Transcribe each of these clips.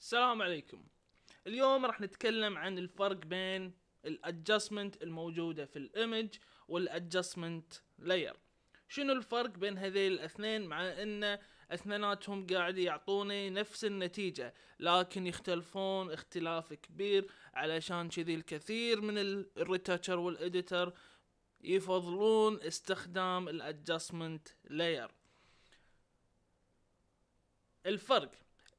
السلام عليكم اليوم راح نتكلم عن الفرق بين الادجستمنت الموجودة في الامج والادجستمنت لاير شنو الفرق بين هذيل الاثنين مع ان اثنيناتهم قاعد يعطوني نفس النتيجة لكن يختلفون اختلاف كبير علشان كذي الكثير من الريتاتشر والاديتر يفضلون استخدام الادجستمنت لاير الفرق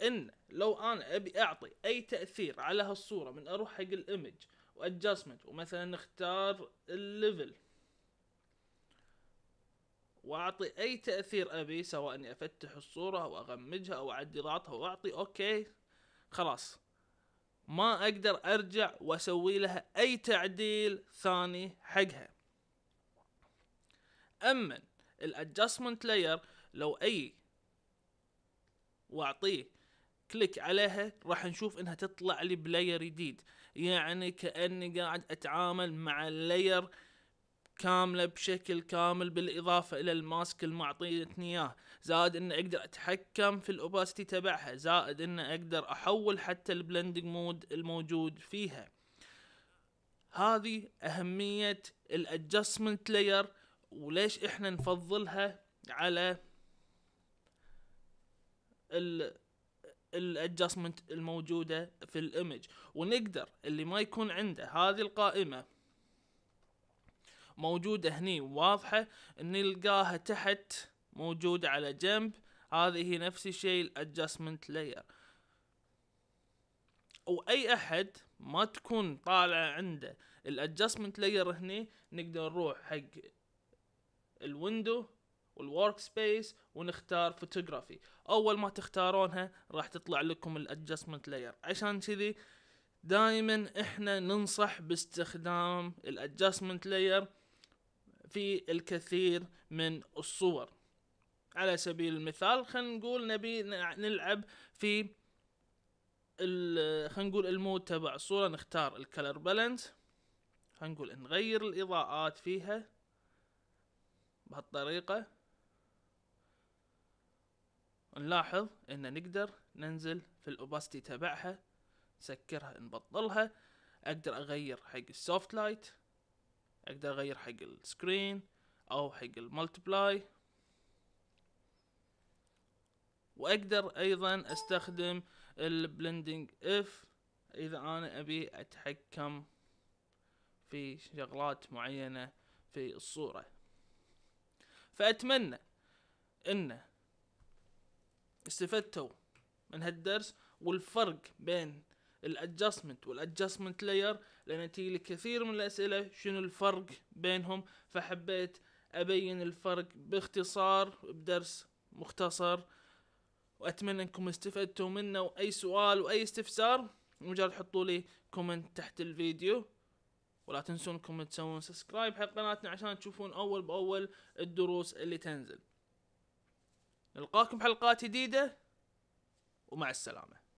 ان لو انا ابي اعطي اي تاثير على هالصوره من اروح حق الايمج وادجستمنت ومثلا نختار الليفل واعطي اي تاثير ابي سواء اني افتح الصوره او اغمجها او اعدي راتها واعطي اوكي خلاص ما اقدر ارجع واسوي لها اي تعديل ثاني حقها اما الادجستمنت لاير لو اي واعطيه كليك عليها راح نشوف انها تطلع لي بلاير جديد يعني كاني قاعد اتعامل مع اللاير كامله بشكل كامل بالاضافه الى الماسك المعطيتني اياه زائد ان اقدر اتحكم في الاوباستي تبعها زائد ان اقدر احول حتى البلندنج مود الموجود فيها هذه اهميه الادجستمنت لاير وليش احنا نفضلها على الادجستمنت الموجوده في الايمج ونقدر اللي ما يكون عنده هذه القائمه موجوده هني واضحه نلقاها تحت موجوده على جنب هذه هي نفس الشيء الادجستمنت لاير واي احد ما تكون طالعه عنده الادجستمنت لاير هني نقدر نروح حق الويندو والورك سبيس ونختار فوتوغرافي اول ما تختارونها راح تطلع لكم الادجستمنت لاير عشان كذي دائما احنا ننصح باستخدام الادجستمنت لاير في الكثير من الصور على سبيل المثال خلينا نقول نبي نلعب في خلينا نقول المود تبع الصورة نختار الكلر بالانس خلينا نقول نغير الإضاءات فيها بهالطريقة نلاحظ ان نقدر ننزل في الاوباستي تبعها نسكرها نبطلها اقدر اغير حق السوفت لايت اقدر اغير حق السكرين او حق الملتبلاي واقدر ايضا استخدم البلندنج اف اذا انا ابي اتحكم في شغلات معينة في الصورة فاتمنى انه استفدتوا من هالدرس والفرق بين الادجستمنت والادجستمنت لاير لان تجي لي كثير من الاسئله شنو الفرق بينهم فحبيت ابين الفرق باختصار بدرس مختصر واتمنى انكم استفدتوا منه واي سؤال واي استفسار مجرد حطوا لي كومنت تحت الفيديو ولا تنسونكم تسوون سبسكرايب حق قناتنا عشان تشوفون اول باول الدروس اللي تنزل نلقاكم حلقات جديده ومع السلامه